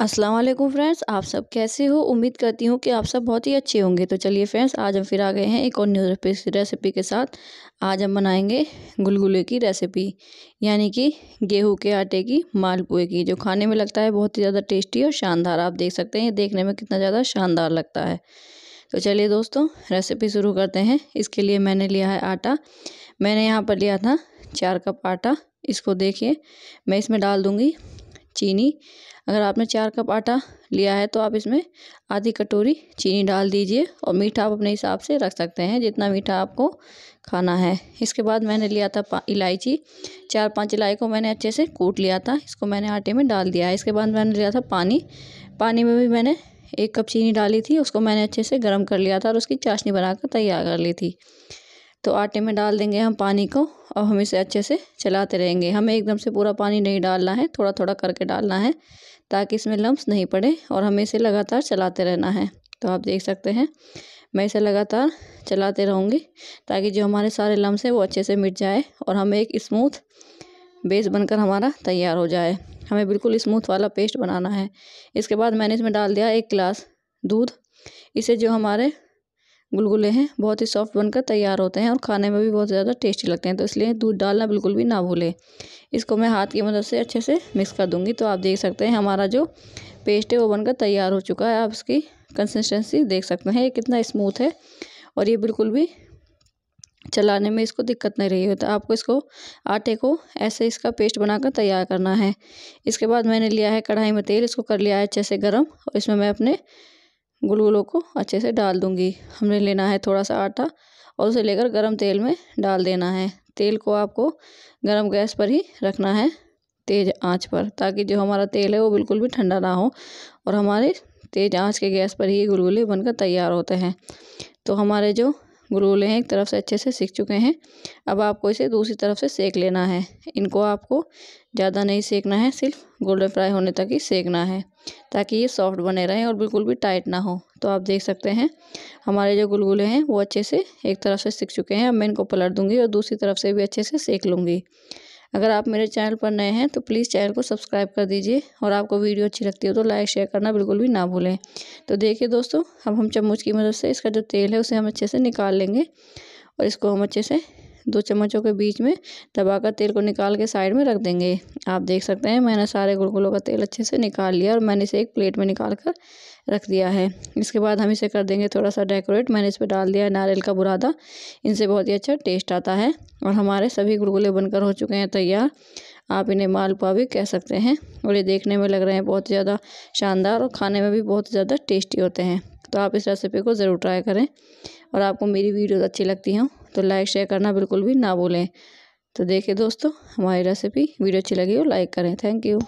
अस्सलाम वालेकुम फ्रेंड्स आप सब कैसे हो उम्मीद करती हूँ कि आप सब बहुत ही अच्छे होंगे तो चलिए फ्रेंड्स आज हम फिर आ गए हैं एक और न्यू रेसिपी के साथ आज हम बनाएंगे गुलगुले की रेसिपी यानी कि गेहूं के आटे की मालपुए की जो खाने में लगता है बहुत ही ज़्यादा टेस्टी और शानदार आप देख सकते हैं ये देखने में कितना ज़्यादा शानदार लगता है तो चलिए दोस्तों रेसिपी शुरू करते हैं इसके लिए मैंने लिया है आटा मैंने यहाँ पर लिया था चार कप आटा इसको देखिए मैं इसमें डाल दूँगी चीनी अगर आपने चार कप आटा लिया है तो आप इसमें आधी कटोरी चीनी डाल दीजिए और मीठा आप अपने हिसाब से रख सकते हैं जितना मीठा आपको खाना है इसके बाद मैंने लिया था इलायची चार पांच इलायची को मैंने अच्छे से कूट लिया था इसको मैंने आटे में डाल दिया है इसके बाद मैंने लिया था पानी पानी में भी मैंने एक कप चीनी डाली थी उसको मैंने अच्छे से गर्म कर लिया था और उसकी चाशनी बनाकर तैयार कर ली थी तो आटे में डाल देंगे हम पानी को और हम इसे अच्छे से चलाते रहेंगे हमें एकदम से पूरा पानी नहीं डालना है थोड़ा थोड़ा करके डालना है ताकि इसमें लम्ब नहीं पड़े और हमें इसे लगातार चलाते रहना है तो आप देख सकते हैं मैं इसे लगातार चलाते रहूँगी ताकि जो हमारे सारे लम्ब हैं वो अच्छे से मिट जाए और हमें एक स्मूथ बेस बनकर हमारा तैयार हो जाए हमें बिल्कुल स्मूथ वाला पेस्ट बनाना है इसके बाद मैंने इसमें डाल दिया एक गिलास दूध इसे जो हमारे गुलगुले हैं बहुत ही सॉफ्ट बनकर तैयार होते हैं और खाने में भी बहुत ज़्यादा टेस्टी लगते हैं तो इसलिए दूध डालना बिल्कुल भी ना भूलें इसको मैं हाथ की मदद से अच्छे से मिक्स कर दूँगी तो आप देख सकते हैं हमारा जो पेस्ट है वो बनकर तैयार हो चुका है आप इसकी कंसिस्टेंसी देख सकते हैं ये कितना स्मूथ है और ये बिल्कुल भी चलाने में इसको दिक्कत नहीं रही होता तो आपको इसको आटे को ऐसे इसका पेस्ट बनाकर तैयार करना है इसके बाद मैंने लिया है कढ़ाई में तेल इसको कर लिया है अच्छे से गर्म और इसमें मैं अपने गुलगुलों को अच्छे से डाल दूँगी हमने लेना है थोड़ा सा आटा और उसे लेकर गरम तेल में डाल देना है तेल को आपको गरम गैस पर ही रखना है तेज़ आंच पर ताकि जो हमारा तेल है वो बिल्कुल भी ठंडा ना हो और हमारे तेज़ आंच के गैस पर ही गुलगुले बनकर तैयार होते हैं तो हमारे जो ग्रूल हैं एक तरफ से अच्छे से सीख चुके हैं अब आपको इसे दूसरी तरफ से सेक लेना है इनको आपको ज़्यादा नहीं सेकना है सिर्फ गोल्डन फ्राई होने तक ही सेकना है ताकि ये सॉफ्ट बने रहें और बिल्कुल भी टाइट ना हो तो आप देख सकते हैं हमारे जो गुलगुले हैं वो अच्छे से एक तरफ से सीख चुके हैं अब मैं इनको पलट दूँगी और दूसरी तरफ से भी अच्छे से सेक लूँगी अगर आप मेरे चैनल पर नए हैं तो प्लीज़ चैनल को सब्सक्राइब कर दीजिए और आपको वीडियो अच्छी लगती हो तो लाइक शेयर करना बिल्कुल भी ना भूलें तो देखिए दोस्तों अब हम चम्मच की मदद से इसका जो तेल है उसे हम अच्छे से निकाल लेंगे और इसको हम अच्छे से दो चम्मचों के बीच में दबा कर तेल को निकाल के साइड में रख देंगे आप देख सकते हैं मैंने सारे गुलगुलों का तेल अच्छे से निकाल लिया और मैंने इसे एक प्लेट में निकाल कर रख दिया है इसके बाद हम इसे कर देंगे थोड़ा सा डेकोरेट मैंने इस पर डाल दिया है नारियल का बुरादा इनसे बहुत ही अच्छा टेस्ट आता है और हमारे सभी गुलगुले बनकर हो चुके हैं तैयार आप इन्हें मालपुआ भी कह सकते हैं और ये देखने में लग रहे हैं बहुत ज़्यादा शानदार और खाने में भी बहुत ज़्यादा टेस्टी होते हैं तो आप इस रेसिपी को ज़रूर ट्राई करें और आपको मेरी वीडियोज़ अच्छी लगती हैं तो लाइक शेयर करना बिल्कुल भी ना भूलें तो देखिए दोस्तों हमारी रेसिपी वीडियो अच्छी लगी हो लाइक करें थैंक यू